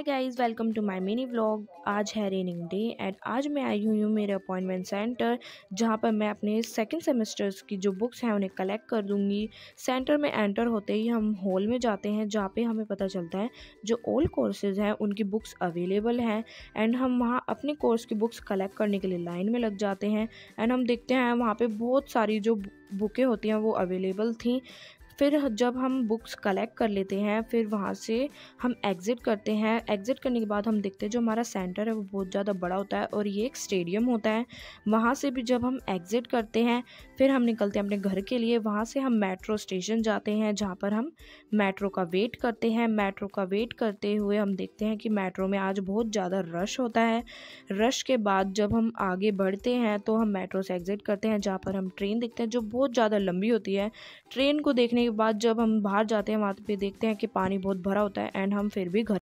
hi guys welcome to my mini vlog आज है raining day and आज मैं आई हुई हूँ मेरे अपॉइंटमेंट सेंटर जहाँ पर मैं अपने सेकंड सेमेस्टर्स की जो बुक्स हैं उन्हें कलेक्ट कर दूँगी सेंटर में एंटर होते ही हम हॉल में जाते हैं जहाँ पे हमें पता चलता है जो ओल्ड कोर्सेज हैं उनकी बुक्स अवेलेबल हैं एंड हम वहाँ अपने कोर्स की बुक्स कलेक्ट करने के लिए लाइन में लग जाते हैं एंड हम देखते हैं वहाँ पर बहुत सारी जो बुकें होती हैं वो अवेलेबल थी फिर जब हम बुक्स कलेक्ट कर लेते हैं फिर वहाँ से हम एग्ज़िट करते हैं एग्ज़िट करने के बाद हम देखते हैं जो हमारा सेंटर है वो बहुत ज़्यादा बड़ा होता है और ये एक स्टेडियम होता है वहाँ से भी जब हम एग्ज़िट करते हैं फिर हम निकलते हैं अपने घर के लिए वहाँ से हम मेट्रो स्टेशन जाते हैं जहाँ पर हम मेट्रो का वेट करते हैं मेट्रो का वेट करते हुए हम देखते हैं कि मेट्रो में आज बहुत ज़्यादा रश होता है रश के बाद जब हम आगे बढ़ते हैं तो हम मेट्रो से एग्ज़िट करते हैं जहाँ पर हम ट्रेन देखते हैं जो बहुत ज़्यादा लंबी होती है ट्रेन को देखने के बाद जब हम बाहर जाते हैं वहाँ पे देखते हैं कि पानी बहुत भरा होता है एंड हम फिर भी घर